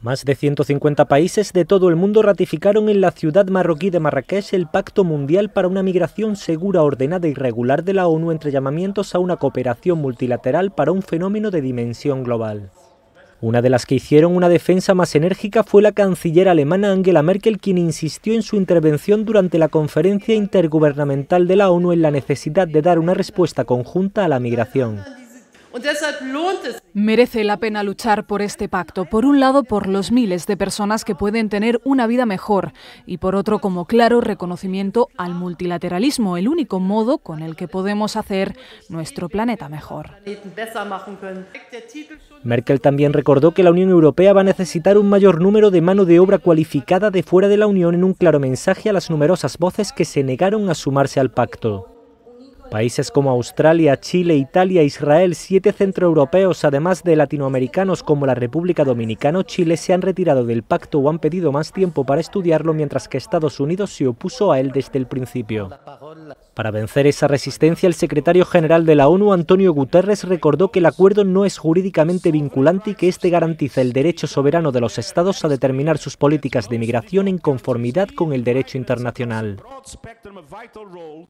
Más de 150 países de todo el mundo ratificaron en la ciudad marroquí de Marrakech el Pacto Mundial para una Migración Segura, Ordenada y Regular de la ONU entre llamamientos a una cooperación multilateral para un fenómeno de dimensión global. Una de las que hicieron una defensa más enérgica fue la canciller alemana Angela Merkel, quien insistió en su intervención durante la conferencia intergubernamental de la ONU en la necesidad de dar una respuesta conjunta a la migración. Merece la pena luchar por este pacto, por un lado por los miles de personas que pueden tener una vida mejor y por otro como claro reconocimiento al multilateralismo, el único modo con el que podemos hacer nuestro planeta mejor. Merkel también recordó que la Unión Europea va a necesitar un mayor número de mano de obra cualificada de fuera de la Unión en un claro mensaje a las numerosas voces que se negaron a sumarse al pacto. Países como Australia, Chile, Italia, Israel, siete centroeuropeos, además de latinoamericanos como la República Dominicana o Chile, se han retirado del pacto o han pedido más tiempo para estudiarlo, mientras que Estados Unidos se opuso a él desde el principio. Para vencer esa resistencia, el secretario general de la ONU, Antonio Guterres, recordó que el acuerdo no es jurídicamente vinculante y que este garantiza el derecho soberano de los estados a determinar sus políticas de migración en conformidad con el derecho internacional.